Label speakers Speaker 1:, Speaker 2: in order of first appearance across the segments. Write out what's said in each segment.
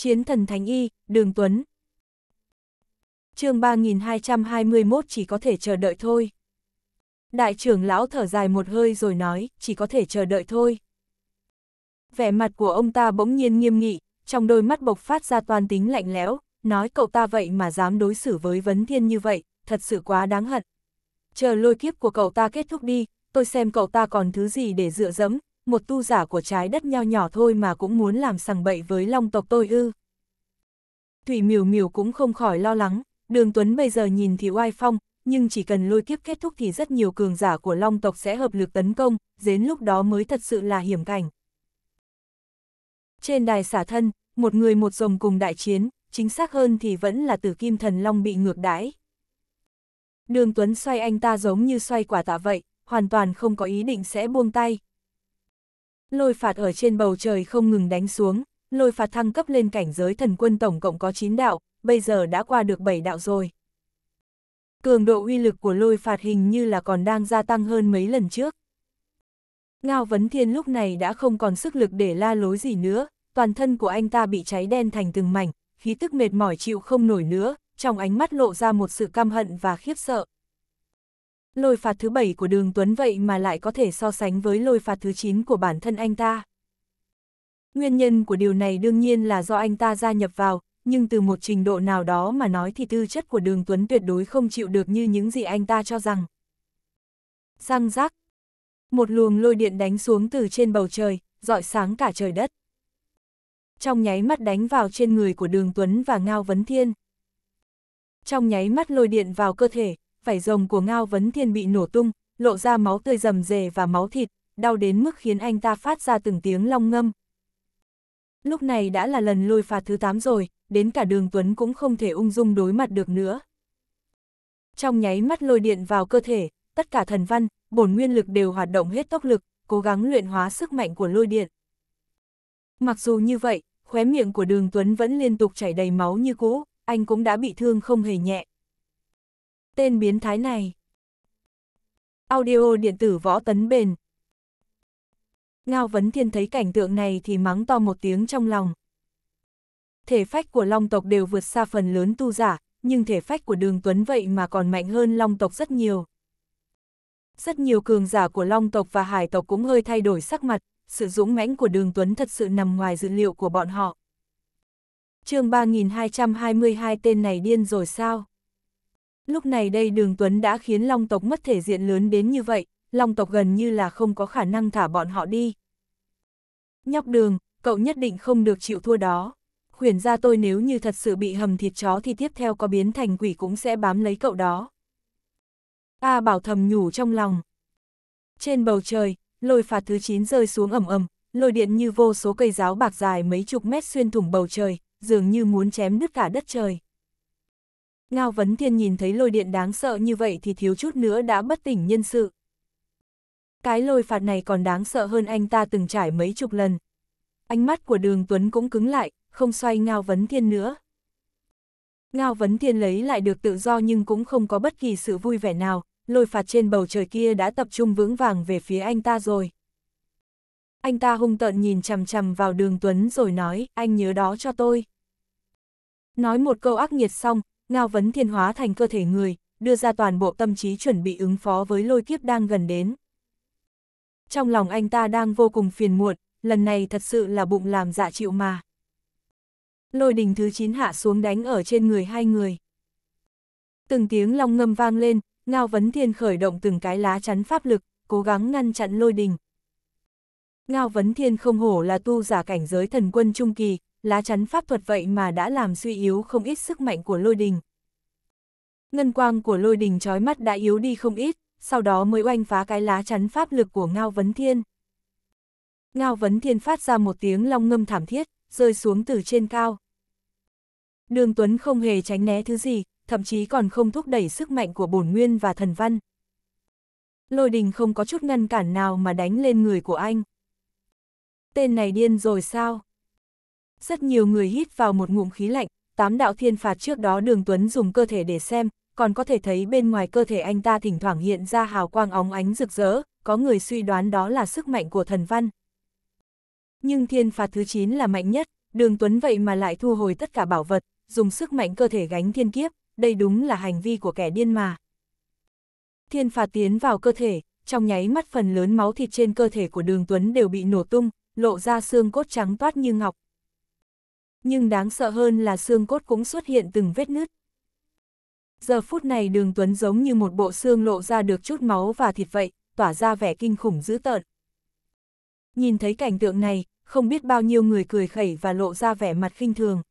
Speaker 1: Chiến thần Thánh Y, Đường Tuấn. chương 3221 chỉ có thể chờ đợi thôi. Đại trưởng lão thở dài một hơi rồi nói, chỉ có thể chờ đợi thôi. Vẻ mặt của ông ta bỗng nhiên nghiêm nghị, trong đôi mắt bộc phát ra toàn tính lạnh lẽo, nói cậu ta vậy mà dám đối xử với vấn thiên như vậy, thật sự quá đáng hận. Chờ lôi kiếp của cậu ta kết thúc đi, tôi xem cậu ta còn thứ gì để dựa dẫm, một tu giả của trái đất nho nhỏ thôi mà cũng muốn làm sằng bậy với long tộc tôi ư. Thủy miều miều cũng không khỏi lo lắng, đường Tuấn bây giờ nhìn thì oai phong, nhưng chỉ cần lôi kiếp kết thúc thì rất nhiều cường giả của long tộc sẽ hợp lực tấn công, đến lúc đó mới thật sự là hiểm cảnh. Trên đài xả thân, một người một rồng cùng đại chiến, chính xác hơn thì vẫn là tử kim thần long bị ngược đãi. Đường Tuấn xoay anh ta giống như xoay quả tạ vậy, hoàn toàn không có ý định sẽ buông tay. Lôi phạt ở trên bầu trời không ngừng đánh xuống, lôi phạt thăng cấp lên cảnh giới thần quân tổng cộng có 9 đạo, bây giờ đã qua được 7 đạo rồi. Cường độ uy lực của lôi phạt hình như là còn đang gia tăng hơn mấy lần trước. Ngao Vấn Thiên lúc này đã không còn sức lực để la lối gì nữa, toàn thân của anh ta bị cháy đen thành từng mảnh, khí tức mệt mỏi chịu không nổi nữa, trong ánh mắt lộ ra một sự căm hận và khiếp sợ lôi phạt thứ bảy của đường Tuấn vậy mà lại có thể so sánh với lôi phạt thứ 9 của bản thân anh ta. Nguyên nhân của điều này đương nhiên là do anh ta gia nhập vào, nhưng từ một trình độ nào đó mà nói thì tư chất của đường Tuấn tuyệt đối không chịu được như những gì anh ta cho rằng. Răng rác Một luồng lôi điện đánh xuống từ trên bầu trời, dọi sáng cả trời đất. Trong nháy mắt đánh vào trên người của đường Tuấn và Ngao Vấn Thiên. Trong nháy mắt lôi điện vào cơ thể, vảy rồng của Ngao Vấn Thiên bị nổ tung, lộ ra máu tươi rầm rề và máu thịt, đau đến mức khiến anh ta phát ra từng tiếng long ngâm. Lúc này đã là lần lôi phạt thứ 8 rồi, đến cả đường Tuấn cũng không thể ung dung đối mặt được nữa. Trong nháy mắt lôi điện vào cơ thể, tất cả thần văn, bổn nguyên lực đều hoạt động hết tốc lực, cố gắng luyện hóa sức mạnh của lôi điện. Mặc dù như vậy, khóe miệng của đường Tuấn vẫn liên tục chảy đầy máu như cũ, anh cũng đã bị thương không hề nhẹ, tên biến thái này. Audio điện tử võ tấn bền. Ngao Vấn Thiên thấy cảnh tượng này thì mắng to một tiếng trong lòng. Thể phách của long tộc đều vượt xa phần lớn tu giả, nhưng thể phách của đường Tuấn vậy mà còn mạnh hơn long tộc rất nhiều. Rất nhiều cường giả của long tộc và hải tộc cũng hơi thay đổi sắc mặt, sự dũng mãnh của đường Tuấn thật sự nằm ngoài dự liệu của bọn họ. chương 3222 tên này điên rồi sao? Lúc này đây đường Tuấn đã khiến Long tộc mất thể diện lớn đến như vậy, Long tộc gần như là không có khả năng thả bọn họ đi. Nhóc đường, cậu nhất định không được chịu thua đó. Khuyển ra tôi nếu như thật sự bị hầm thịt chó thì tiếp theo có biến thành quỷ cũng sẽ bám lấy cậu đó. A à, bảo thầm nhủ trong lòng. Trên bầu trời, lôi phạt thứ 9 rơi xuống ầm ầm, lôi điện như vô số cây giáo bạc dài mấy chục mét xuyên thủng bầu trời, dường như muốn chém đứt cả đất trời. Ngao Vấn Thiên nhìn thấy lôi điện đáng sợ như vậy thì thiếu chút nữa đã bất tỉnh nhân sự. Cái lôi phạt này còn đáng sợ hơn anh ta từng trải mấy chục lần. Ánh mắt của đường Tuấn cũng cứng lại, không xoay Ngao Vấn Thiên nữa. Ngao Vấn Thiên lấy lại được tự do nhưng cũng không có bất kỳ sự vui vẻ nào, lôi phạt trên bầu trời kia đã tập trung vững vàng về phía anh ta rồi. Anh ta hung tợn nhìn chằm chằm vào đường Tuấn rồi nói, anh nhớ đó cho tôi. Nói một câu ác nghiệt xong, Ngao Vấn Thiên hóa thành cơ thể người, đưa ra toàn bộ tâm trí chuẩn bị ứng phó với lôi kiếp đang gần đến. Trong lòng anh ta đang vô cùng phiền muộn, lần này thật sự là bụng làm dạ chịu mà. Lôi đình thứ 9 hạ xuống đánh ở trên người hai người. Từng tiếng long ngâm vang lên, Ngao Vấn Thiên khởi động từng cái lá chắn pháp lực, cố gắng ngăn chặn lôi đình. Ngao Vấn Thiên không hổ là tu giả cảnh giới thần quân trung kỳ, lá chắn pháp thuật vậy mà đã làm suy yếu không ít sức mạnh của lôi đình. Ngân quang của lôi đình trói mắt đã yếu đi không ít, sau đó mới oanh phá cái lá chắn pháp lực của Ngao Vấn Thiên. Ngao Vấn Thiên phát ra một tiếng long ngâm thảm thiết, rơi xuống từ trên cao. Đường Tuấn không hề tránh né thứ gì, thậm chí còn không thúc đẩy sức mạnh của bổn nguyên và thần văn. Lôi đình không có chút ngăn cản nào mà đánh lên người của anh. Tên này điên rồi sao? Rất nhiều người hít vào một ngụm khí lạnh, tám đạo thiên phạt trước đó đường Tuấn dùng cơ thể để xem, còn có thể thấy bên ngoài cơ thể anh ta thỉnh thoảng hiện ra hào quang óng ánh rực rỡ, có người suy đoán đó là sức mạnh của thần văn. Nhưng thiên phạt thứ 9 là mạnh nhất, đường Tuấn vậy mà lại thu hồi tất cả bảo vật, dùng sức mạnh cơ thể gánh thiên kiếp, đây đúng là hành vi của kẻ điên mà. Thiên phạt tiến vào cơ thể, trong nháy mắt phần lớn máu thịt trên cơ thể của đường Tuấn đều bị nổ tung, lộ ra xương cốt trắng toát như ngọc, nhưng đáng sợ hơn là xương cốt cũng xuất hiện từng vết nứt. Giờ phút này đường Tuấn giống như một bộ xương lộ ra được chút máu và thịt vậy, tỏa ra vẻ kinh khủng dữ tợn. Nhìn thấy cảnh tượng này, không biết bao nhiêu người cười khẩy và lộ ra vẻ mặt khinh thường.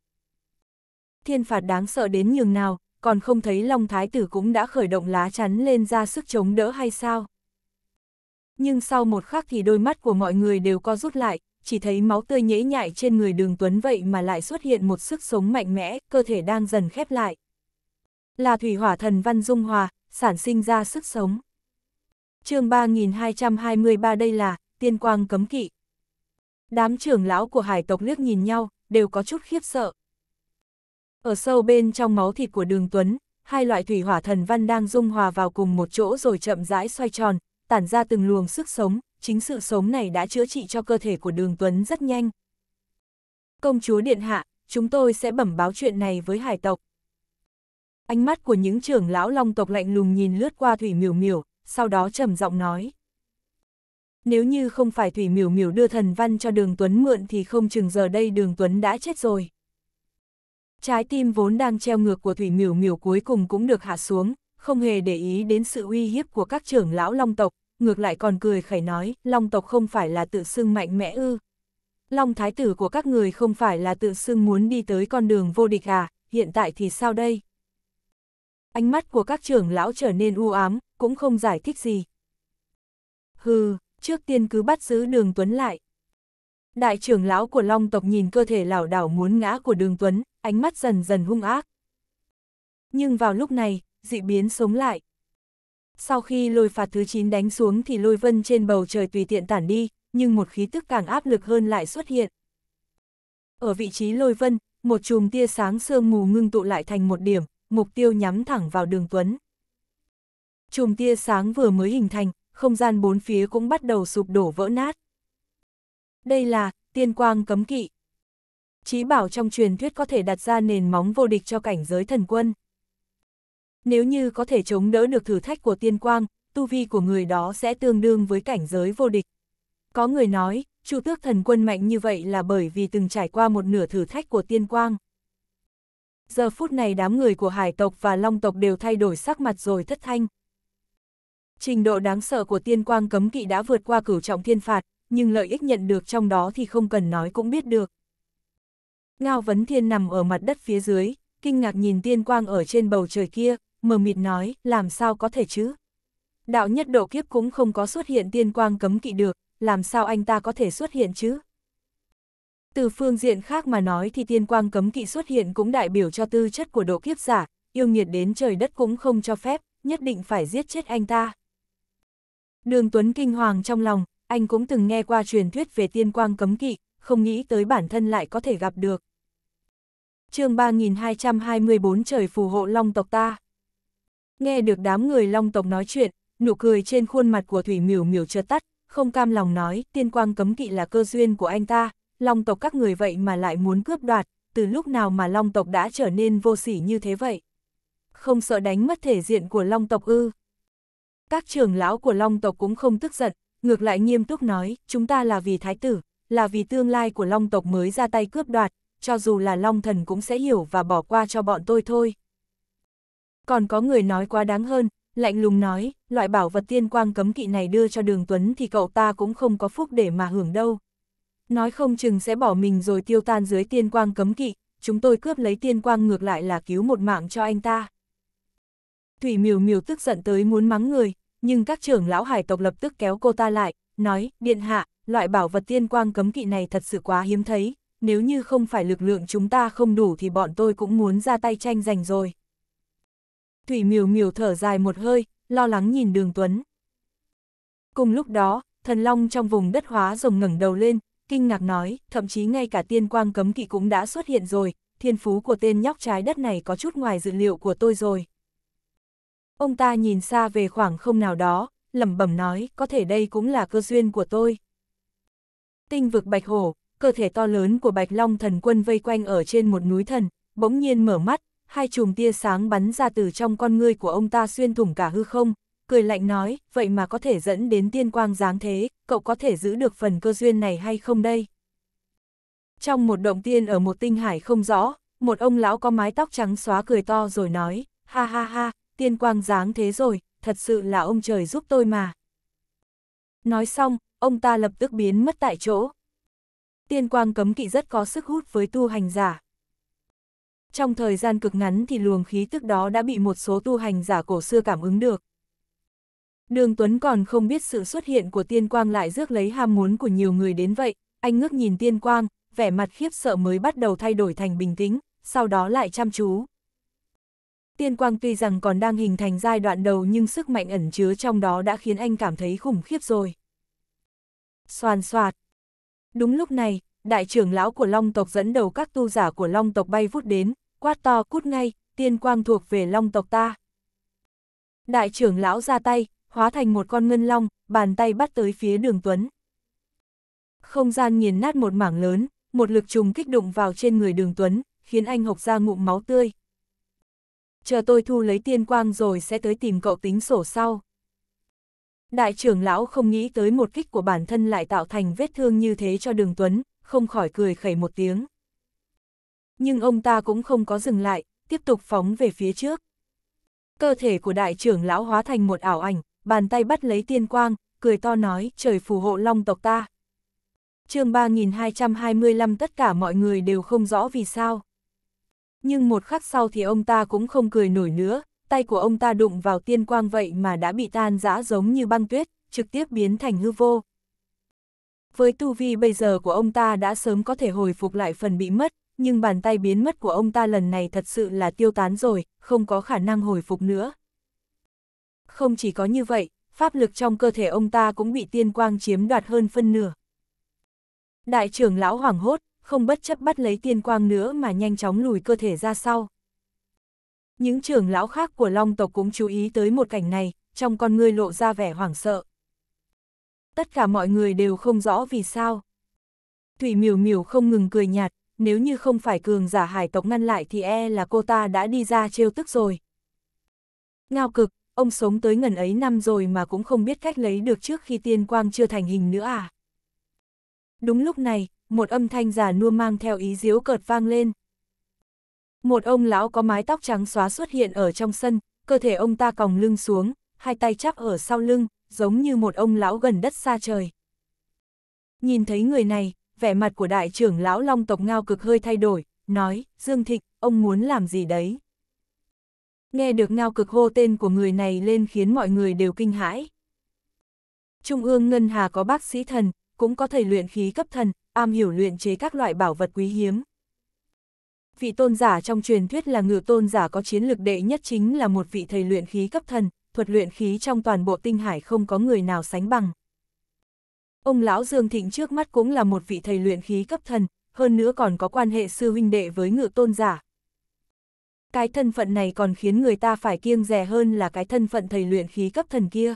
Speaker 1: Thiên phạt đáng sợ đến nhường nào, còn không thấy Long Thái Tử cũng đã khởi động lá chắn lên ra sức chống đỡ hay sao? Nhưng sau một khắc thì đôi mắt của mọi người đều co rút lại, chỉ thấy máu tươi nhễ nhại trên người đường Tuấn vậy mà lại xuất hiện một sức sống mạnh mẽ, cơ thể đang dần khép lại. Là thủy hỏa thần văn dung hòa, sản sinh ra sức sống. chương 3223 đây là, tiên quang cấm kỵ. Đám trưởng lão của hải tộc liếc nhìn nhau, đều có chút khiếp sợ. Ở sâu bên trong máu thịt của đường Tuấn, hai loại thủy hỏa thần văn đang dung hòa vào cùng một chỗ rồi chậm rãi xoay tròn, tản ra từng luồng sức sống, chính sự sống này đã chữa trị cho cơ thể của đường Tuấn rất nhanh. Công chúa Điện Hạ, chúng tôi sẽ bẩm báo chuyện này với hải tộc. Ánh mắt của những trưởng lão long tộc lạnh lùng nhìn lướt qua Thủy Miểu Miểu, sau đó trầm giọng nói. Nếu như không phải Thủy Miểu Miểu đưa thần văn cho Đường Tuấn mượn thì không chừng giờ đây Đường Tuấn đã chết rồi. Trái tim vốn đang treo ngược của Thủy Miểu Miểu cuối cùng cũng được hạ xuống, không hề để ý đến sự uy hiếp của các trưởng lão long tộc, ngược lại còn cười khẩy nói, long tộc không phải là tự xưng mạnh mẽ ư. Long thái tử của các người không phải là tự xưng muốn đi tới con đường vô địch à, hiện tại thì sao đây? Ánh mắt của các trưởng lão trở nên u ám, cũng không giải thích gì. Hừ, trước tiên cứ bắt giữ đường Tuấn lại. Đại trưởng lão của Long tộc nhìn cơ thể lảo đảo muốn ngã của đường Tuấn, ánh mắt dần dần hung ác. Nhưng vào lúc này, dị biến sống lại. Sau khi lôi phạt thứ 9 đánh xuống thì lôi vân trên bầu trời tùy tiện tản đi, nhưng một khí tức càng áp lực hơn lại xuất hiện. Ở vị trí lôi vân, một chùm tia sáng sương mù ngưng tụ lại thành một điểm, mục tiêu nhắm thẳng vào đường Tuấn. Chùm tia sáng vừa mới hình thành, không gian bốn phía cũng bắt đầu sụp đổ vỡ nát. Đây là tiên quang cấm kỵ. Chí bảo trong truyền thuyết có thể đặt ra nền móng vô địch cho cảnh giới thần quân nếu như có thể chống đỡ được thử thách của tiên quang, tu vi của người đó sẽ tương đương với cảnh giới vô địch. Có người nói, chủ tước thần quân mạnh như vậy là bởi vì từng trải qua một nửa thử thách của tiên quang. Giờ phút này đám người của hải tộc và long tộc đều thay đổi sắc mặt rồi thất thanh. Trình độ đáng sợ của tiên quang cấm kỵ đã vượt qua cửu trọng thiên phạt, nhưng lợi ích nhận được trong đó thì không cần nói cũng biết được. Ngao Vấn Thiên nằm ở mặt đất phía dưới, kinh ngạc nhìn tiên quang ở trên bầu trời kia, mờ mịt nói, làm sao có thể chứ? Đạo nhất độ kiếp cũng không có xuất hiện tiên quang cấm kỵ được, làm sao anh ta có thể xuất hiện chứ? Từ phương diện khác mà nói thì tiên quang cấm kỵ xuất hiện cũng đại biểu cho tư chất của độ kiếp giả, yêu nghiệt đến trời đất cũng không cho phép, nhất định phải giết chết anh ta. Đường Tuấn kinh hoàng trong lòng, anh cũng từng nghe qua truyền thuyết về tiên quang cấm kỵ, không nghĩ tới bản thân lại có thể gặp được. chương 3224 trời phù hộ long tộc ta Nghe được đám người long tộc nói chuyện, nụ cười trên khuôn mặt của Thủy Miểu Miểu chợt tắt, không cam lòng nói, tiên quang cấm kỵ là cơ duyên của anh ta, long tộc các người vậy mà lại muốn cướp đoạt, từ lúc nào mà long tộc đã trở nên vô sỉ như thế vậy? Không sợ đánh mất thể diện của long tộc ư? Các trưởng lão của long tộc cũng không tức giận, ngược lại nghiêm túc nói, chúng ta là vì thái tử, là vì tương lai của long tộc mới ra tay cướp đoạt, cho dù là long thần cũng sẽ hiểu và bỏ qua cho bọn tôi thôi còn có người nói quá đáng hơn, lạnh lùng nói, loại bảo vật tiên quang cấm kỵ này đưa cho đường Tuấn thì cậu ta cũng không có phúc để mà hưởng đâu. Nói không chừng sẽ bỏ mình rồi tiêu tan dưới tiên quang cấm kỵ, chúng tôi cướp lấy tiên quang ngược lại là cứu một mạng cho anh ta. Thủy miều miều tức giận tới muốn mắng người, nhưng các trưởng lão hải tộc lập tức kéo cô ta lại, nói, điện hạ, loại bảo vật tiên quang cấm kỵ này thật sự quá hiếm thấy, nếu như không phải lực lượng chúng ta không đủ thì bọn tôi cũng muốn ra tay tranh giành rồi. Thủy miều miều thở dài một hơi, lo lắng nhìn đường Tuấn. Cùng lúc đó, thần long trong vùng đất hóa rồng ngẩng đầu lên, kinh ngạc nói, thậm chí ngay cả tiên quang cấm kỵ cũng đã xuất hiện rồi, thiên phú của tên nhóc trái đất này có chút ngoài dự liệu của tôi rồi. Ông ta nhìn xa về khoảng không nào đó, lẩm bẩm nói, có thể đây cũng là cơ duyên của tôi. Tinh vực bạch hổ, cơ thể to lớn của bạch long thần quân vây quanh ở trên một núi thần, bỗng nhiên mở mắt, hai chùm tia sáng bắn ra từ trong con ngươi của ông ta xuyên thủng cả hư không, cười lạnh nói, vậy mà có thể dẫn đến tiên quang dáng thế, cậu có thể giữ được phần cơ duyên này hay không đây? Trong một động tiên ở một tinh hải không rõ, một ông lão có mái tóc trắng xóa cười to rồi nói, ha ha ha, tiên quang dáng thế rồi, thật sự là ông trời giúp tôi mà. Nói xong, ông ta lập tức biến mất tại chỗ. Tiên quang cấm kỵ rất có sức hút với tu hành giả, trong thời gian cực ngắn thì luồng khí tức đó đã bị một số tu hành giả cổ xưa cảm ứng được. Đường Tuấn còn không biết sự xuất hiện của tiên quang lại rước lấy ham muốn của nhiều người đến vậy, anh ngước nhìn tiên quang, vẻ mặt khiếp sợ mới bắt đầu thay đổi thành bình tĩnh, sau đó lại chăm chú. Tiên quang tuy rằng còn đang hình thành giai đoạn đầu nhưng sức mạnh ẩn chứa trong đó đã khiến anh cảm thấy khủng khiếp rồi. Xoàn xoạt. Đúng lúc này, đại trưởng lão của Long tộc dẫn đầu các tu giả của Long tộc bay vút đến, quát to cút ngay, tiên quang thuộc về long tộc ta. Đại trưởng lão ra tay, hóa thành một con ngân long, bàn tay bắt tới phía đường Tuấn. Không gian nghiền nát một mảng lớn, một lực trùng kích đụng vào trên người đường Tuấn, khiến anh hộc ra ngụm máu tươi. Chờ tôi thu lấy tiên quang rồi sẽ tới tìm cậu tính sổ sau. Đại trưởng lão không nghĩ tới một kích của bản thân lại tạo thành vết thương như thế cho đường Tuấn, không khỏi cười khẩy một tiếng nhưng ông ta cũng không có dừng lại, tiếp tục phóng về phía trước. Cơ thể của đại trưởng lão hóa thành một ảo ảnh, bàn tay bắt lấy tiên quang, cười to nói trời phù hộ long tộc ta. chương 3225 tất cả mọi người đều không rõ vì sao. Nhưng một khắc sau thì ông ta cũng không cười nổi nữa, tay của ông ta đụng vào tiên quang vậy mà đã bị tan rã giống như băng tuyết, trực tiếp biến thành hư vô. Với tu vi bây giờ của ông ta đã sớm có thể hồi phục lại phần bị mất, nhưng bàn tay biến mất của ông ta lần này thật sự là tiêu tán rồi, không có khả năng hồi phục nữa. Không chỉ có như vậy, pháp lực trong cơ thể ông ta cũng bị tiên quang chiếm đoạt hơn phân nửa. Đại trưởng lão hoảng hốt, không bất chấp bắt lấy tiên quang nữa mà nhanh chóng lùi cơ thể ra sau. Những trưởng lão khác của Long tộc cũng chú ý tới một cảnh này, trong con người lộ ra vẻ hoảng sợ. Tất cả mọi người đều không rõ vì sao. Thủy miểu miểu không ngừng cười nhạt, nếu như không phải cường giả hải tộc ngăn lại thì e là cô ta đã đi ra trêu tức rồi. Ngao cực, ông sống tới ngần ấy năm rồi mà cũng không biết cách lấy được trước khi tiên quang chưa thành hình nữa à. Đúng lúc này, một âm thanh già nua mang theo ý diếu cợt vang lên. Một ông lão có mái tóc trắng xóa xuất hiện ở trong sân, cơ thể ông ta còng lưng xuống, hai tay chắp ở sau lưng, giống như một ông lão gần đất xa trời. Nhìn thấy người này, vẻ mặt của đại trưởng lão long tộc ngao cực hơi thay đổi, nói, Dương Thịnh, ông muốn làm gì đấy? Nghe được ngao cực hô tên của người này lên khiến mọi người đều kinh hãi. Trung ương Ngân Hà có bác sĩ thần, cũng có thầy luyện khí cấp thần, am hiểu luyện chế các loại bảo vật quý hiếm. Vị tôn giả trong truyền thuyết là ngự tôn giả có chiến lược đệ nhất chính là một vị thầy luyện khí cấp thần, thuật luyện khí trong toàn bộ tinh hải không có người nào sánh bằng. Ông lão Dương Thịnh trước mắt cũng là một vị thầy luyện khí cấp thần, hơn nữa còn có quan hệ sư huynh đệ với ngự tôn giả. Cái thân phận này còn khiến người ta phải kiêng rẻ hơn là cái thân phận thầy luyện khí cấp thần kia.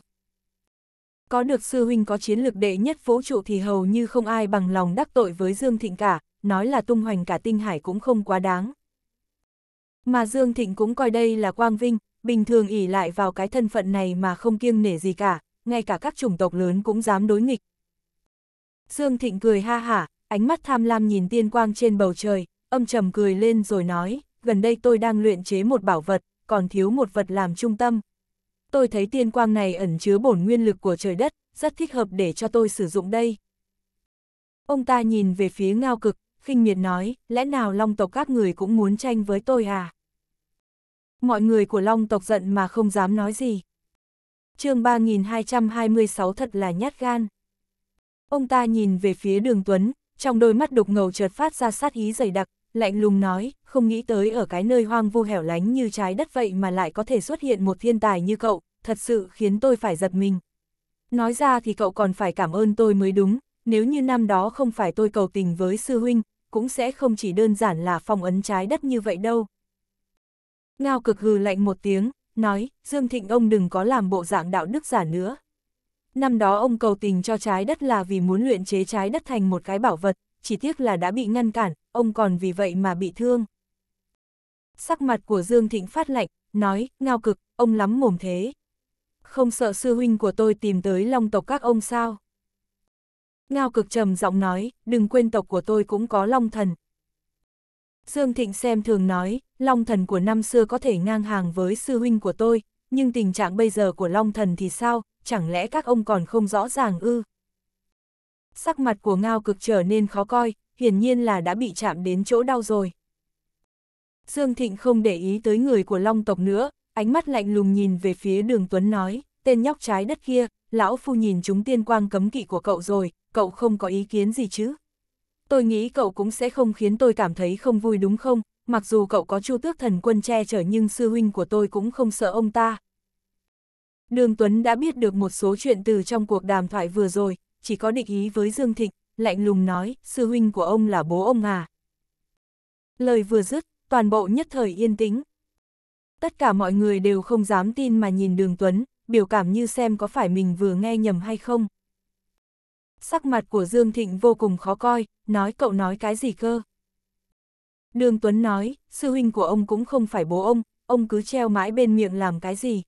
Speaker 1: Có được sư huynh có chiến lược đệ nhất vũ trụ thì hầu như không ai bằng lòng đắc tội với Dương Thịnh cả, nói là tung hoành cả tinh hải cũng không quá đáng. Mà Dương Thịnh cũng coi đây là quang vinh, bình thường ỉ lại vào cái thân phận này mà không kiêng nể gì cả, ngay cả các chủng tộc lớn cũng dám đối nghịch, Dương Thịnh cười ha hả, ánh mắt tham lam nhìn tiên quang trên bầu trời, âm trầm cười lên rồi nói, gần đây tôi đang luyện chế một bảo vật, còn thiếu một vật làm trung tâm. Tôi thấy tiên quang này ẩn chứa bổn nguyên lực của trời đất, rất thích hợp để cho tôi sử dụng đây. Ông ta nhìn về phía ngao cực, khinh miệt nói, lẽ nào long tộc các người cũng muốn tranh với tôi à? Mọi người của long tộc giận mà không dám nói gì. chương 3226 thật là nhát gan. Ông ta nhìn về phía đường Tuấn, trong đôi mắt đục ngầu chợt phát ra sát ý dày đặc, lạnh lùng nói, không nghĩ tới ở cái nơi hoang vu hẻo lánh như trái đất vậy mà lại có thể xuất hiện một thiên tài như cậu, thật sự khiến tôi phải giật mình. Nói ra thì cậu còn phải cảm ơn tôi mới đúng, nếu như năm đó không phải tôi cầu tình với sư huynh, cũng sẽ không chỉ đơn giản là phong ấn trái đất như vậy đâu. Ngao cực hừ lạnh một tiếng, nói, Dương Thịnh ông đừng có làm bộ dạng đạo đức giả nữa, Năm đó ông cầu tình cho trái đất là vì muốn luyện chế trái đất thành một cái bảo vật, chỉ tiếc là đã bị ngăn cản, ông còn vì vậy mà bị thương. Sắc mặt của Dương Thịnh phát lạnh, nói, ngao cực, ông lắm mồm thế. Không sợ sư huynh của tôi tìm tới long tộc các ông sao? Ngao cực trầm giọng nói, đừng quên tộc của tôi cũng có long thần. Dương Thịnh xem thường nói, long thần của năm xưa có thể ngang hàng với sư huynh của tôi, nhưng tình trạng bây giờ của long thần thì sao, chẳng lẽ các ông còn không rõ ràng ư? Sắc mặt của ngao cực trở nên khó coi, hiển nhiên là đã bị chạm đến chỗ đau rồi. Dương Thịnh không để ý tới người của long tộc nữa, ánh mắt lạnh lùng nhìn về phía đường Tuấn nói, tên nhóc trái đất kia, lão phu nhìn chúng tiên quang cấm kỵ của cậu rồi, cậu không có ý kiến gì chứ? Tôi nghĩ cậu cũng sẽ không khiến tôi cảm thấy không vui đúng không, mặc dù cậu có chu tước thần quân che chở nhưng sư huynh của tôi cũng không sợ ông ta, Đường Tuấn đã biết được một số chuyện từ trong cuộc đàm thoại vừa rồi, chỉ có địch ý với Dương Thịnh, lạnh lùng nói, sư huynh của ông là bố ông à. Lời vừa dứt, toàn bộ nhất thời yên tĩnh. Tất cả mọi người đều không dám tin mà nhìn đường Tuấn, biểu cảm như xem có phải mình vừa nghe nhầm hay không. Sắc mặt của Dương Thịnh vô cùng khó coi, nói cậu nói cái gì cơ. Đường Tuấn nói, sư huynh của ông cũng không phải bố ông, ông cứ treo mãi bên miệng làm cái gì.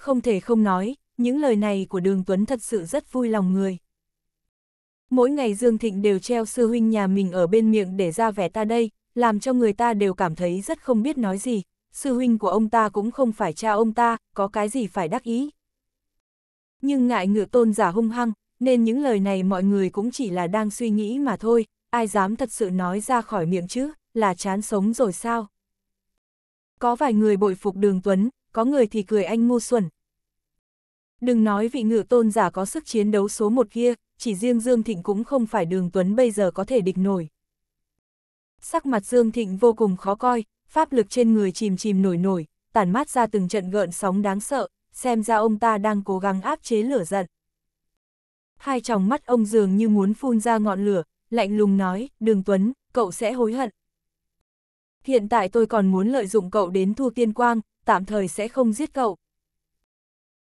Speaker 1: Không thể không nói, những lời này của Đường Tuấn thật sự rất vui lòng người. Mỗi ngày Dương Thịnh đều treo sư huynh nhà mình ở bên miệng để ra vẻ ta đây, làm cho người ta đều cảm thấy rất không biết nói gì, sư huynh của ông ta cũng không phải cha ông ta, có cái gì phải đắc ý. Nhưng ngại ngựa tôn giả hung hăng, nên những lời này mọi người cũng chỉ là đang suy nghĩ mà thôi, ai dám thật sự nói ra khỏi miệng chứ, là chán sống rồi sao. Có vài người bội phục đường Tuấn, có người thì cười anh ngu xuẩn. Đừng nói vị ngự tôn giả có sức chiến đấu số một kia, chỉ riêng Dương Thịnh cũng không phải đường Tuấn bây giờ có thể địch nổi. Sắc mặt Dương Thịnh vô cùng khó coi, pháp lực trên người chìm chìm nổi nổi, tản mát ra từng trận gợn sóng đáng sợ, xem ra ông ta đang cố gắng áp chế lửa giận. Hai tròng mắt ông dường như muốn phun ra ngọn lửa, lạnh lùng nói, đường Tuấn, cậu sẽ hối hận. Hiện tại tôi còn muốn lợi dụng cậu đến thu tiên quang, tạm thời sẽ không giết cậu.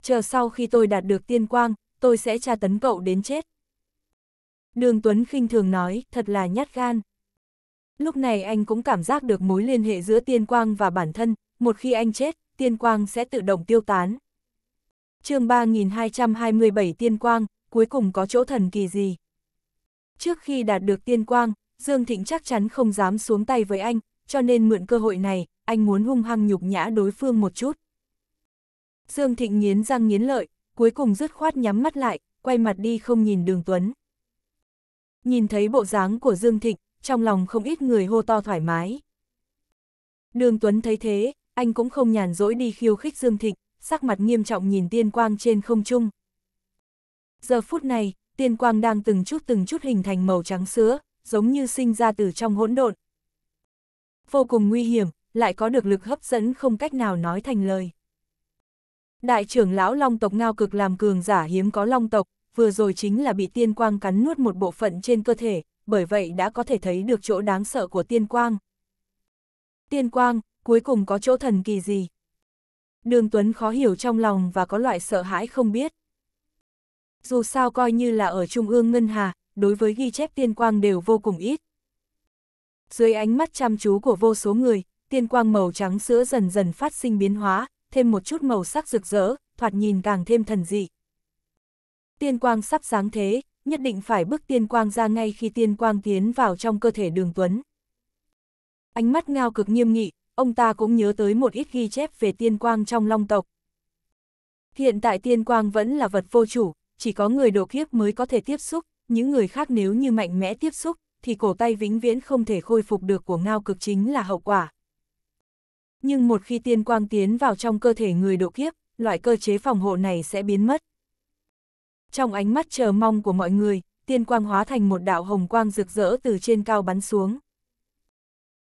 Speaker 1: Chờ sau khi tôi đạt được tiên quang, tôi sẽ tra tấn cậu đến chết. Đường Tuấn khinh thường nói, thật là nhát gan. Lúc này anh cũng cảm giác được mối liên hệ giữa tiên quang và bản thân, một khi anh chết, tiên quang sẽ tự động tiêu tán. chương 3227 tiên quang, cuối cùng có chỗ thần kỳ gì? Trước khi đạt được tiên quang, Dương Thịnh chắc chắn không dám xuống tay với anh, cho nên mượn cơ hội này, anh muốn hung hăng nhục nhã đối phương một chút. Dương Thịnh nghiến răng nghiến lợi, cuối cùng dứt khoát nhắm mắt lại, quay mặt đi không nhìn đường Tuấn. Nhìn thấy bộ dáng của Dương Thịnh, trong lòng không ít người hô to thoải mái. Đường Tuấn thấy thế, anh cũng không nhàn rỗi đi khiêu khích Dương Thịnh, sắc mặt nghiêm trọng nhìn tiên quang trên không trung. Giờ phút này, tiên quang đang từng chút từng chút hình thành màu trắng sữa, giống như sinh ra từ trong hỗn độn. Vô cùng nguy hiểm, lại có được lực hấp dẫn không cách nào nói thành lời. Đại trưởng lão long tộc ngao cực làm cường giả hiếm có long tộc, vừa rồi chính là bị tiên quang cắn nuốt một bộ phận trên cơ thể, bởi vậy đã có thể thấy được chỗ đáng sợ của tiên quang. Tiên quang, cuối cùng có chỗ thần kỳ gì? Đường Tuấn khó hiểu trong lòng và có loại sợ hãi không biết. Dù sao coi như là ở Trung ương Ngân Hà, đối với ghi chép tiên quang đều vô cùng ít. Dưới ánh mắt chăm chú của vô số người, tiên quang màu trắng sữa dần dần phát sinh biến hóa, thêm một chút màu sắc rực rỡ, thoạt nhìn càng thêm thần dị. Tiên quang sắp sáng thế, nhất định phải bước tiên quang ra ngay khi tiên quang tiến vào trong cơ thể đường tuấn. Ánh mắt ngao cực nghiêm nghị, ông ta cũng nhớ tới một ít ghi chép về tiên quang trong long tộc. Hiện tại tiên quang vẫn là vật vô chủ, chỉ có người độ kiếp mới có thể tiếp xúc, những người khác nếu như mạnh mẽ tiếp xúc, thì cổ tay vĩnh viễn không thể khôi phục được của ngao cực chính là hậu quả. Nhưng một khi tiên quang tiến vào trong cơ thể người độ kiếp, loại cơ chế phòng hộ này sẽ biến mất. Trong ánh mắt chờ mong của mọi người, tiên quang hóa thành một đạo hồng quang rực rỡ từ trên cao bắn xuống.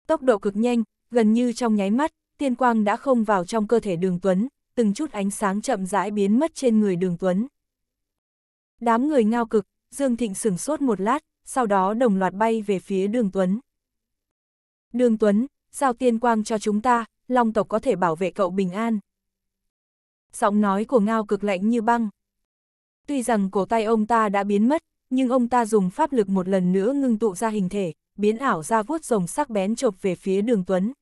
Speaker 1: Tốc độ cực nhanh, gần như trong nháy mắt, tiên quang đã không vào trong cơ thể đường Tuấn, từng chút ánh sáng chậm rãi biến mất trên người đường Tuấn. Đám người ngao cực, Dương Thịnh sửng sốt một lát, sau đó đồng loạt bay về phía đường Tuấn. Đường Tuấn, giao tiên quang cho chúng ta, Long tộc có thể bảo vệ cậu bình an. Giọng nói của ngao cực lạnh như băng. Tuy rằng cổ tay ông ta đã biến mất, nhưng ông ta dùng pháp lực một lần nữa ngưng tụ ra hình thể, biến ảo ra vuốt rồng sắc bén chộp về phía đường Tuấn.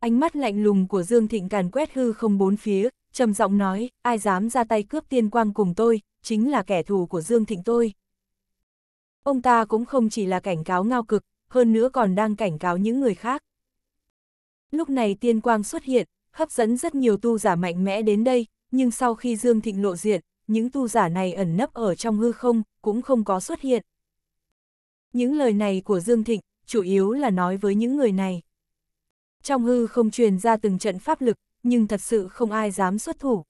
Speaker 1: Ánh mắt lạnh lùng của Dương Thịnh càn quét hư không bốn phía, trầm giọng nói, ai dám ra tay cướp tiên quang cùng tôi, chính là kẻ thù của Dương Thịnh tôi. Ông ta cũng không chỉ là cảnh cáo ngao cực, hơn nữa còn đang cảnh cáo những người khác. Lúc này tiên quang xuất hiện, hấp dẫn rất nhiều tu giả mạnh mẽ đến đây, nhưng sau khi Dương Thịnh lộ diện, những tu giả này ẩn nấp ở trong hư không, cũng không có xuất hiện. Những lời này của Dương Thịnh, chủ yếu là nói với những người này. Trong hư không truyền ra từng trận pháp lực, nhưng thật sự không ai dám xuất thủ.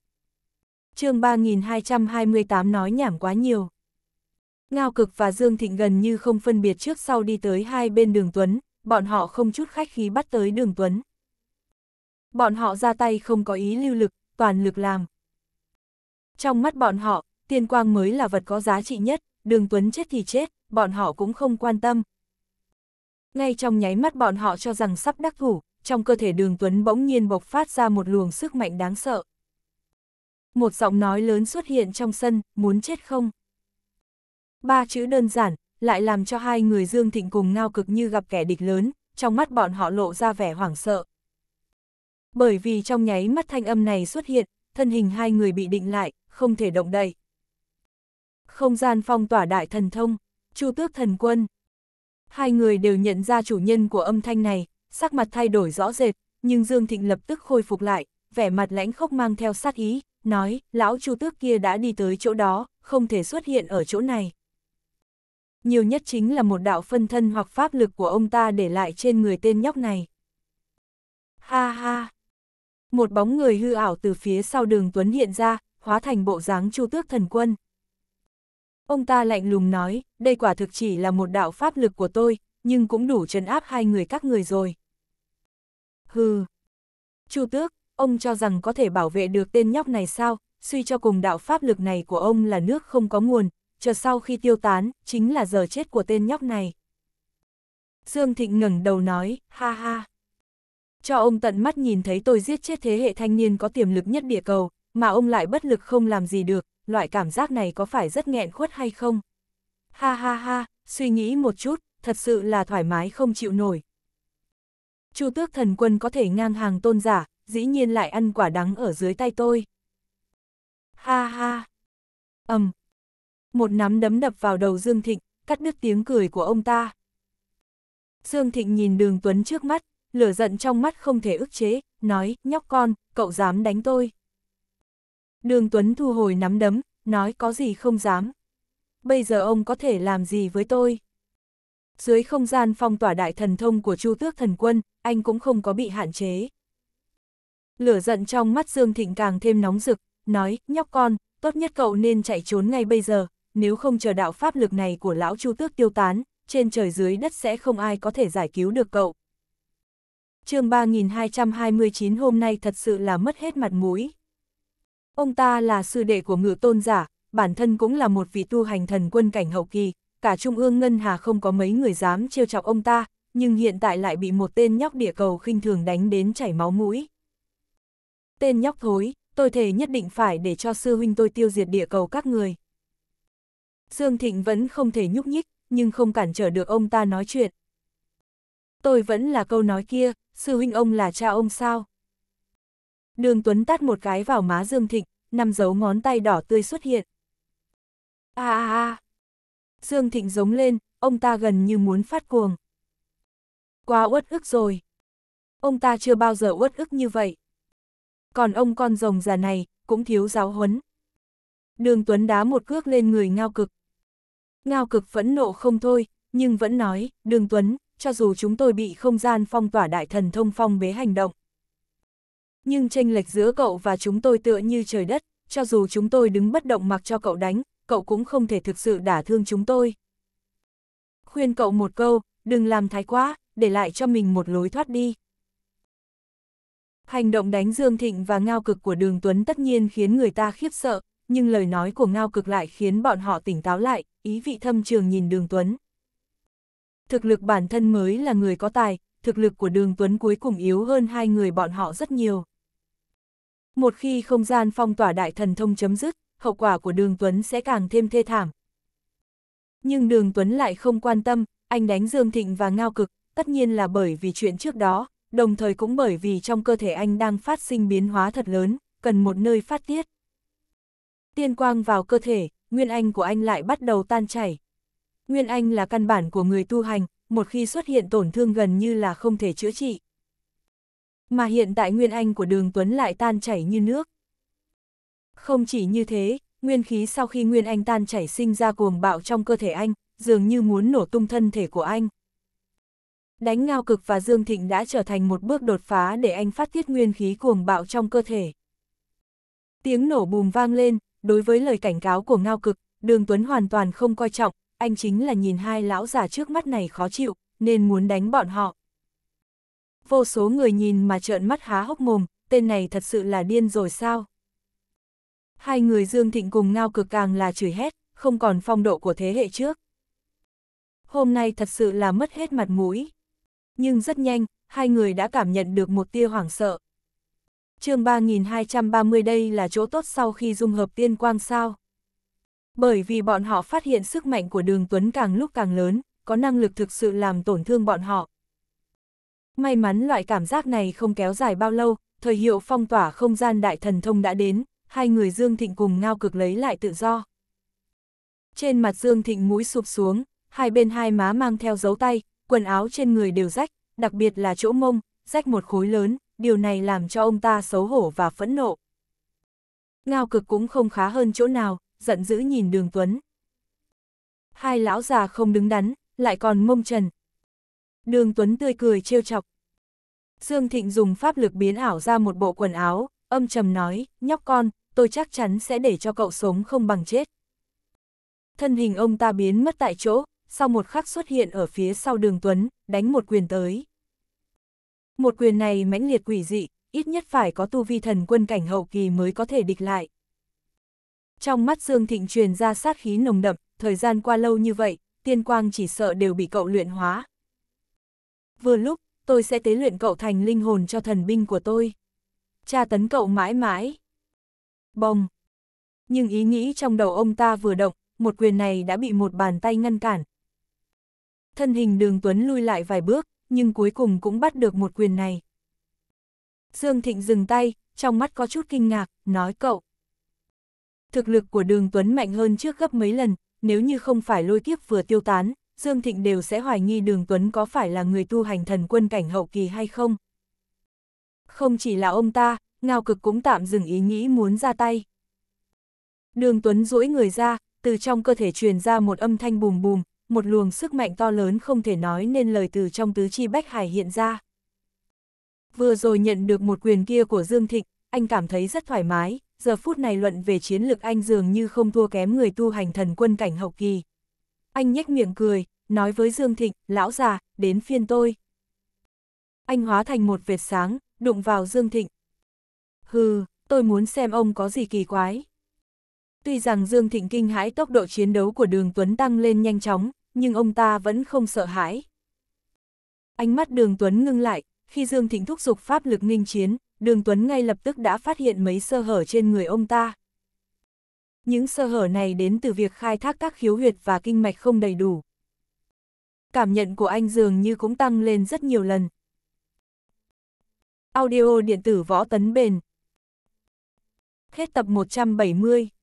Speaker 1: chương 3228 nói nhảm quá nhiều. Ngao Cực và Dương Thịnh gần như không phân biệt trước sau đi tới hai bên đường Tuấn, bọn họ không chút khách khí bắt tới đường Tuấn bọn họ ra tay không có ý lưu lực, toàn lực làm. Trong mắt bọn họ, tiền quang mới là vật có giá trị nhất, đường tuấn chết thì chết, bọn họ cũng không quan tâm. Ngay trong nháy mắt bọn họ cho rằng sắp đắc thủ, trong cơ thể đường tuấn bỗng nhiên bộc phát ra một luồng sức mạnh đáng sợ. Một giọng nói lớn xuất hiện trong sân, muốn chết không? Ba chữ đơn giản, lại làm cho hai người Dương Thịnh cùng ngao cực như gặp kẻ địch lớn, trong mắt bọn họ lộ ra vẻ hoảng sợ. Bởi vì trong nháy mắt thanh âm này xuất hiện, thân hình hai người bị định lại, không thể động đậy. Không gian phong tỏa đại thần thông, Chu Tước thần quân. Hai người đều nhận ra chủ nhân của âm thanh này, sắc mặt thay đổi rõ rệt, nhưng Dương Thịnh lập tức khôi phục lại, vẻ mặt lãnh khốc mang theo sát ý, nói, lão Chu Tước kia đã đi tới chỗ đó, không thể xuất hiện ở chỗ này. Nhiều nhất chính là một đạo phân thân hoặc pháp lực của ông ta để lại trên người tên nhóc này. Ha ha, một bóng người hư ảo từ phía sau đường Tuấn hiện ra, hóa thành bộ dáng chu tước thần quân. Ông ta lạnh lùng nói, đây quả thực chỉ là một đạo pháp lực của tôi, nhưng cũng đủ trấn áp hai người các người rồi. Hừ. Chu tước, ông cho rằng có thể bảo vệ được tên nhóc này sao, suy cho cùng đạo pháp lực này của ông là nước không có nguồn, chờ sau khi tiêu tán, chính là giờ chết của tên nhóc này. Dương Thịnh ngẩng đầu nói, ha ha cho ông tận mắt nhìn thấy tôi giết chết thế hệ thanh niên có tiềm lực nhất địa cầu, mà ông lại bất lực không làm gì được, loại cảm giác này có phải rất nghẹn khuất hay không? Ha ha ha, suy nghĩ một chút, thật sự là thoải mái không chịu nổi. Chu tước thần quân có thể ngang hàng tôn giả, dĩ nhiên lại ăn quả đắng ở dưới tay tôi. Ha ha. ầm. Một nắm đấm đập vào đầu Dương Thịnh, cắt đứt tiếng cười của ông ta. Dương Thịnh nhìn đường Tuấn trước mắt, lửa giận trong mắt không thể ức chế, nói, nhóc con, cậu dám đánh tôi. Đường Tuấn thu hồi nắm đấm, nói có gì không dám. Bây giờ ông có thể làm gì với tôi? Dưới không gian phong tỏa đại thần thông của Chu Tước Thần Quân, anh cũng không có bị hạn chế. Lửa giận trong mắt Dương Thịnh càng thêm nóng rực, nói, nhóc con, tốt nhất cậu nên chạy trốn ngay bây giờ, nếu không chờ đạo pháp lực này của lão Chu Tước tiêu tán, trên trời dưới đất sẽ không ai có thể giải cứu được cậu chương 3229 hôm nay thật sự là mất hết mặt mũi. Ông ta là sư đệ của ngự tôn giả, bản thân cũng là một vị tu hành thần quân cảnh hậu kỳ, cả Trung ương Ngân Hà không có mấy người dám trêu chọc ông ta, nhưng hiện tại lại bị một tên nhóc địa cầu khinh thường đánh đến chảy máu mũi. Tên nhóc thối, tôi thề nhất định phải để cho sư huynh tôi tiêu diệt địa cầu các người. Dương Thịnh vẫn không thể nhúc nhích, nhưng không cản trở được ông ta nói chuyện, Tôi vẫn là câu nói kia, sư huynh ông là cha ông sao? Đường Tuấn tát một cái vào má Dương Thịnh, năm dấu ngón tay đỏ tươi xuất hiện. a a a Dương Thịnh giống lên, ông ta gần như muốn phát cuồng. Quá uất ức rồi. Ông ta chưa bao giờ uất ức như vậy. Còn ông con rồng già này, cũng thiếu giáo huấn. Đường Tuấn đá một cước lên người ngao cực. Ngao cực phẫn nộ không thôi, nhưng vẫn nói, đường Tuấn, cho dù chúng tôi bị không gian phong tỏa đại thần thông phong bế hành động. Nhưng tranh lệch giữa cậu và chúng tôi tựa như trời đất, cho dù chúng tôi đứng bất động mặc cho cậu đánh, cậu cũng không thể thực sự đả thương chúng tôi. Khuyên cậu một câu, đừng làm thái quá, để lại cho mình một lối thoát đi. Hành động đánh Dương Thịnh và ngao cực của đường Tuấn tất nhiên khiến người ta khiếp sợ, nhưng lời nói của ngao cực lại khiến bọn họ tỉnh táo lại, ý vị thâm trường nhìn đường Tuấn thực lực bản thân mới là người có tài, thực lực của đường Tuấn cuối cùng yếu hơn hai người bọn họ rất nhiều. Một khi không gian phong tỏa đại thần thông chấm dứt, hậu quả của đường Tuấn sẽ càng thêm thê thảm. Nhưng đường Tuấn lại không quan tâm, anh đánh Dương Thịnh và ngao cực, tất nhiên là bởi vì chuyện trước đó, đồng thời cũng bởi vì trong cơ thể anh đang phát sinh biến hóa thật lớn, cần một nơi phát tiết. Tiên quang vào cơ thể, nguyên anh của anh lại bắt đầu tan chảy. Nguyên Anh là căn bản của người tu hành, một khi xuất hiện tổn thương gần như là không thể chữa trị. Mà hiện tại Nguyên Anh của đường Tuấn lại tan chảy như nước. Không chỉ như thế, nguyên khí sau khi Nguyên Anh tan chảy sinh ra cuồng bạo trong cơ thể anh, dường như muốn nổ tung thân thể của anh. Đánh ngao cực và Dương Thịnh đã trở thành một bước đột phá để anh phát tiết nguyên khí cuồng bạo trong cơ thể. Tiếng nổ bùm vang lên, đối với lời cảnh cáo của ngao cực, Đường Tuấn hoàn toàn không coi trọng, anh chính là nhìn hai lão già trước mắt này khó chịu, nên muốn đánh bọn họ. Vô số người nhìn mà trợn mắt há hốc mồm, tên này thật sự là điên rồi sao? Hai người Dương Thịnh cùng Ngao Cực càng là chửi hét, không còn phong độ của thế hệ trước. Hôm nay thật sự là mất hết mặt mũi. Nhưng rất nhanh, hai người đã cảm nhận được một tia hoảng sợ. chương 3230 đây là chỗ tốt sau khi dung hợp tiên quang sao bởi vì bọn họ phát hiện sức mạnh của đường Tuấn càng lúc càng lớn, có năng lực thực sự làm tổn thương bọn họ. May mắn loại cảm giác này không kéo dài bao lâu, thời hiệu phong tỏa không gian đại thần thông đã đến, hai người Dương Thịnh cùng ngao cực lấy lại tự do. Trên mặt Dương Thịnh mũi sụp xuống, hai bên hai má mang theo dấu tay, quần áo trên người đều rách, đặc biệt là chỗ mông, rách một khối lớn, điều này làm cho ông ta xấu hổ và phẫn nộ. Ngao cực cũng không khá hơn chỗ nào, giận dữ nhìn đường Tuấn. Hai lão già không đứng đắn, lại còn mông trần. Đường Tuấn tươi cười trêu chọc. Dương Thịnh dùng pháp lực biến ảo ra một bộ quần áo, âm trầm nói, nhóc con, tôi chắc chắn sẽ để cho cậu sống không bằng chết. Thân hình ông ta biến mất tại chỗ, sau một khắc xuất hiện ở phía sau đường Tuấn, đánh một quyền tới. Một quyền này mãnh liệt quỷ dị, ít nhất phải có tu vi thần quân cảnh hậu kỳ mới có thể địch lại. Trong mắt Dương Thịnh truyền ra sát khí nồng đậm, thời gian qua lâu như vậy, tiên quang chỉ sợ đều bị cậu luyện hóa. Vừa lúc, tôi sẽ tế luyện cậu thành linh hồn cho thần binh của tôi. Cha tấn cậu mãi mãi. bồng Nhưng ý nghĩ trong đầu ông ta vừa động, một quyền này đã bị một bàn tay ngăn cản. Thân hình đường Tuấn lui lại vài bước, nhưng cuối cùng cũng bắt được một quyền này. Dương Thịnh dừng tay, trong mắt có chút kinh ngạc, nói cậu. Thực lực của đường Tuấn mạnh hơn trước gấp mấy lần, nếu như không phải lôi kiếp vừa tiêu tán, Dương Thịnh đều sẽ hoài nghi đường Tuấn có phải là người tu hành thần quân cảnh hậu kỳ hay không. Không chỉ là ông ta, Ngao Cực cũng tạm dừng ý nghĩ muốn ra tay. Đường Tuấn duỗi người ra, từ trong cơ thể truyền ra một âm thanh bùm bùm, một luồng sức mạnh to lớn không thể nói nên lời từ trong tứ chi bách hải hiện ra. Vừa rồi nhận được một quyền kia của Dương Thịnh, anh cảm thấy rất thoải mái, giờ phút này luận về chiến lược anh dường như không thua kém người tu hành thần quân cảnh hậu kỳ. Anh nhếch miệng cười, nói với Dương Thịnh, lão già, đến phiên tôi. Anh hóa thành một vệt sáng, đụng vào Dương Thịnh. Hừ, tôi muốn xem ông có gì kỳ quái. Tuy rằng Dương Thịnh kinh hãi tốc độ chiến đấu của đường Tuấn tăng lên nhanh chóng, nhưng ông ta vẫn không sợ hãi. Ánh mắt đường Tuấn ngưng lại, khi Dương Thịnh thúc giục pháp lực nghinh chiến, đường Tuấn ngay lập tức đã phát hiện mấy sơ hở trên người ông ta. Những sơ hở này đến từ việc khai thác các khiếu huyệt và kinh mạch không đầy đủ. Cảm nhận của anh dường như cũng tăng lên rất nhiều lần. Audio điện tử võ tấn bền. Hết tập 170